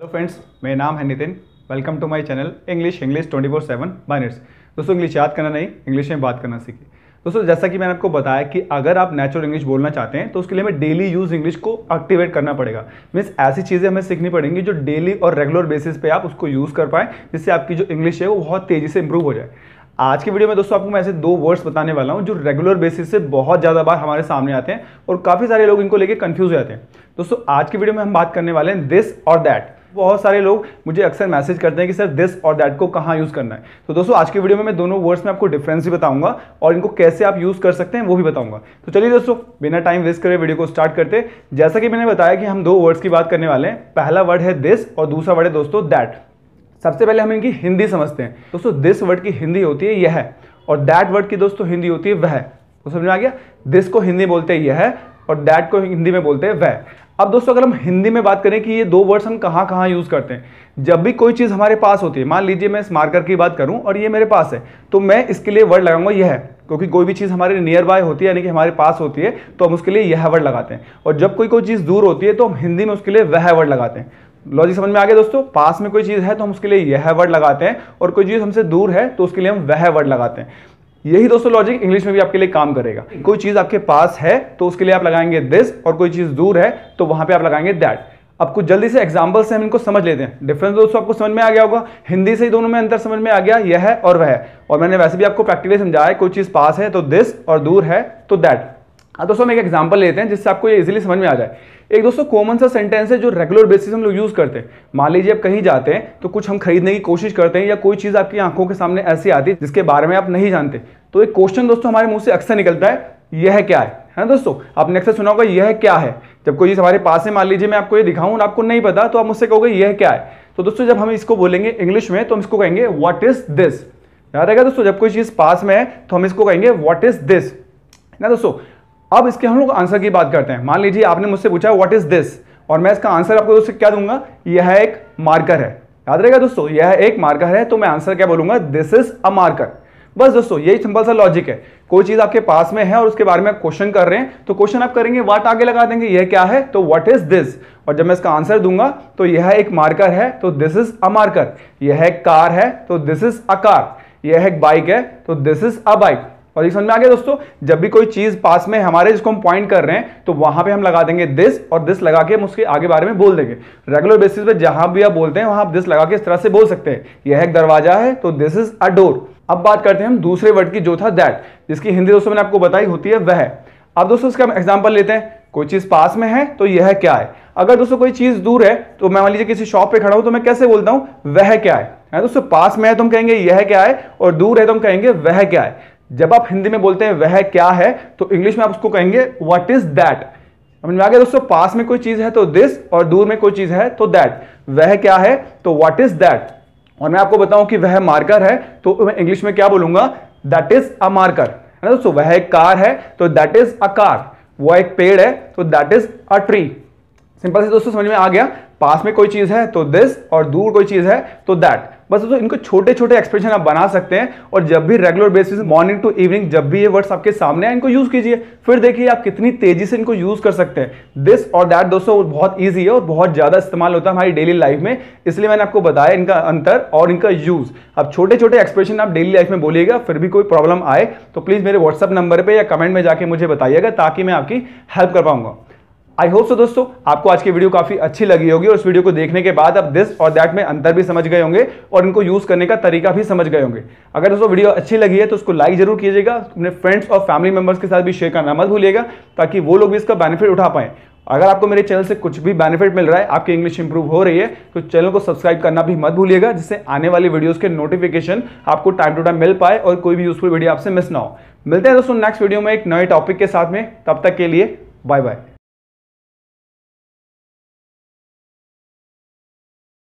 hello friends मेरा नाम है Nitin welcome to my channel English English twenty four seven miners दोस्तों इंग्लिश याद करना नहीं इंग्लिश में बात करना सीखे दोस्तों जैसा कि मैंने आपको बताया कि अगर आप नेचुरल इंग्लिश बोलना चाहते हैं तो उसके लिए हमें डेली यूज़ इंग्लिश को एक्टिवेट करना पड़ेगा मीन्स ऐसी चीज़ें हमें सीखनी पड़ेंगी जो डेली और रेगुलर बेसिस पे आप उसको यूज़ कर पाएँ जिससे आपकी जो इंग्लिश है वो बहुत तेज़ी से इंप्रूव हो जाए आज की वीडियो में दोस्तों आपको मैं ऐसे दो वर्ड्स बताने वाला हूँ जो रेगुलर बेसिस से बहुत ज़्यादा बार हमारे सामने आते हैं और काफ़ी सारे लोग इनको लेकर कन्फ्यूज हो जाते हैं दोस्तों आज की वीडियो में हम बात करने वाले हैं दिस और दैट बहुत सारे लोग मुझे अक्सर मैसेज करते हैं कि सर दिस और दैट को कहाँ यूज़ करना है तो दोस्तों आज की वीडियो में मैं दोनों वर्ड्स में आपको डिफरेंस भी बताऊंगा और इनको कैसे आप यूज़ कर सकते हैं वो भी बताऊंगा तो चलिए दोस्तों बिना टाइम वेस्ट करे वीडियो को स्टार्ट करते जैसा कि मैंने बताया कि हम दो वर्ड्स की बात करने वाले हैं पहला वर्ड है दिस और दूसरा वर्ड है दोस्तों दैट सबसे पहले हम इनकी हिंदी समझते हैं दोस्तों दिस वर्ड की हिंदी होती है यह और दैट वर्ड की दोस्तों हिंदी होती है वह तो समझ में आ गया दिस को हिंदी बोलते हैं यह और डैट को हिंदी में बोलते हैं वह अब दोस्तों अगर हम हिंदी में बात करें कि ये दो वर्ड्स हम कहाँ कहाँ यूज़ करते हैं जब भी कोई चीज़ हमारे पास होती है मान लीजिए मैं इस मार्कर की बात करूँ और ये मेरे पास है तो मैं इसके लिए वर्ड लगाऊंगा यह है क्योंकि कोई भी चीज़ हमारे नियर बाय होती है यानी कि हमारे पास होती है तो हम उसके लिए यह वर्ड लगाते हैं और जब कोई कोई चीज़ दूर होती है तो हम हिंदी में उसके लिए वह वर्ड लगाते हैं लॉजिक समझ में आ गया दोस्तों पास में कोई चीज़ है तो हम उसके लिए यह वर्ड लगाते हैं और कोई चीज़ हमसे दूर है तो उसके लिए हम वह वर्ड लगाते हैं यही दोस्तों लॉजिक इंग्लिश में भी आपके लिए काम करेगा कोई चीज़ आपके पास है तो उसके लिए आप लगाएंगे दिस और कोई चीज़ दूर है तो वहां पे आप लगाएंगे दैट अब कुछ जल्दी से एग्जाम्पल से हम इनको समझ लेते हैं डिफरेंस दोस्तों आपको समझ में आ गया होगा हिंदी से ही दोनों में अंतर समझ में आ गया यह है और वह है और मैंने वैसे भी आपको प्रैक्टिकली समझाया कोई चीज़ पास है तो दिस और दूर है तो दैट हाँ दोस्तों हम एक एग्जाम्पल लेते हैं जिससे आपको ये इजीली समझ में आ जाए एक दोस्तों कॉमन सा सेंटेंस है जो रेगुलर बेसिस हम लोग यूज़ करते हैं मान लीजिए आप कहीं जाते हैं तो कुछ हम खरीदने की कोशिश करते हैं या कोई चीज़ आपकी आंखों के सामने ऐसी आती है जिसके बारे में आप नहीं जानते तो एक क्वेश्चन दोस्तों हमारे मुंह से अक्सर निकलता है यह क्या है है ना दोस्तों आपने अक्सर सुना होगा यह क्या है जब कोई चीज़ हमारे पास है मान लीजिए मैं आपको ये दिखाऊं आपको नहीं पता तो आप मुझसे कहोगे यह क्या है तो दोस्तों जब हम इसको बोलेंगे इंग्लिश में तो हम इसको कहेंगे वॉट इज दिस याद रहेगा दोस्तों जब कोई चीज़ पास में है तो हम इसको कहेंगे वॉट इज दिस ना दोस्तों अब इसके हम लोग आंसर की बात करते हैं मान लीजिए आपने मुझसे पूछा व्हाट इज दिस और मैं इसका आंसर आपको दोस्तों क्या दूंगा यह एक मार्कर है याद रहेगा दोस्तों यह एक मार्कर है तो मैं आंसर क्या बोलूंगा दिस इज अ मार्कर बस दोस्तों यही सिंपल सा लॉजिक है कोई चीज आपके पास में है और उसके बारे में क्वेश्चन कर रहे हैं तो क्वेश्चन आप करेंगे वाट आगे लगा देंगे यह क्या है तो व्हाट इज दिस और जब मैं इसका आंसर दूंगा तो यह एक मार्कर है तो दिस इज अ मार्कर यह एक कार है तो दिस इज अ कार यह एक बाइक है तो दिस इज अ बाइक और ये समझ में आ गया दोस्तों जब भी कोई चीज पास में हमारे जिसको हम पॉइंट कर रहे हैं तो वहां पे हम लगा देंगे दिस और दिस लगा के हम उसके आगे बारे में बोल देंगे रेगुलर बेसिस पे जहां भी आप बोलते हैं वहां आप दिस लगा के इस तरह से बोल सकते हैं यह एक दरवाजा है तो दिस इज अ डोर अब बात करते हैं हम दूसरे वर्ड की जो था दैट जिसकी हिंदी दोस्तों मैंने आपको बताई होती है वह अब दोस्तों इसका हम एग्जाम्पल लेते हैं कोई चीज पास में है तो यह क्या है अगर दोस्तों कोई चीज दूर है तो मैं मान लीजिए किसी शॉप पे खड़ा हूं तो मैं कैसे बोलता हूं वह क्या है हाँ दोस्तों पास में है तो हम कहेंगे यह क्या है और दूर है तो हम कहेंगे वह क्या है जब आप हिंदी में बोलते हैं वह क्या है तो इंग्लिश में आप उसको कहेंगे वट इज दैट समझ में आ गया दोस्तों पास में कोई चीज है तो दिस और दूर में कोई चीज है तो दैट वह क्या है तो वट इज दैट और मैं आपको बताऊं कि वह मार्कर है तो मैं इंग्लिश में क्या बोलूंगा दैट इज अ मार्कर है ना दोस्तों वह एक कार है तो दैट इज अ कार वह एक पेड़ है तो that is a tree simple से दोस्तों समझ में आ गया पास में कोई चीज़ है तो दिस और दूर कोई चीज़ है तो दैट बस दोस्तों इनको छोटे छोटे एक्सप्रेशन आप बना सकते हैं और जब भी regular basis morning to evening जब भी ये वर्ड्स आपके सामने आए इनको यूज़ कीजिए फिर देखिए आप कितनी तेजी से इनको यूज़ कर सकते हैं दिस और दैट दोस्तों बहुत ईजी है और बहुत ज़्यादा इस्तेमाल होता है हमारी डेली लाइफ में इसलिए मैंने आपको बताया इनका अंतर और इनका यूज़ अब छोटे छोटे एक्सप्रेशन आप डेली लाइफ में बोलिएगा फिर भी कोई प्रॉब्लम आए तो प्लीज़ मेरे व्हाट्सअप नंबर पर या कमेंट में जाके मुझे बताइएगा ताकि मैं आपकी हेल्प कर पाऊंगा आई होप सो दोस्तों आपको आज की वीडियो काफी अच्छी लगी होगी और इस वीडियो को देखने के बाद आप दिस और दैट में अंतर भी समझ गए होंगे और इनको यूज करने का तरीका भी समझ गए होंगे अगर दोस्तों वीडियो अच्छी लगी है तो उसको लाइक जरूर कीजिएगा अपने फ्रेंड्स और फैमिली मेंबर्स के साथ भी शेयर करना मत भूलिएगा ताकि वो लोग भी इसका बेनिफिट उठा पाएं अगर आपको मेरे चैनल से कुछ भी बेनिफिट मिल रहा है आपकी इंग्लिश इंप्रूव हो रही है तो चैनल को सब्सक्राइब करना भी मत भूलिएगा जिससे आने वाली वीडियोस के नोटिफिकेशन आपको टाइम टू टाइम मिल पाए और कोई भी यूजफुल वीडियो आपसे मिस ना हो मिलते हैं दोस्तों नेक्स्ट वीडियो में एक नए टॉपिक के साथ में तब तक के लिए बाय बाय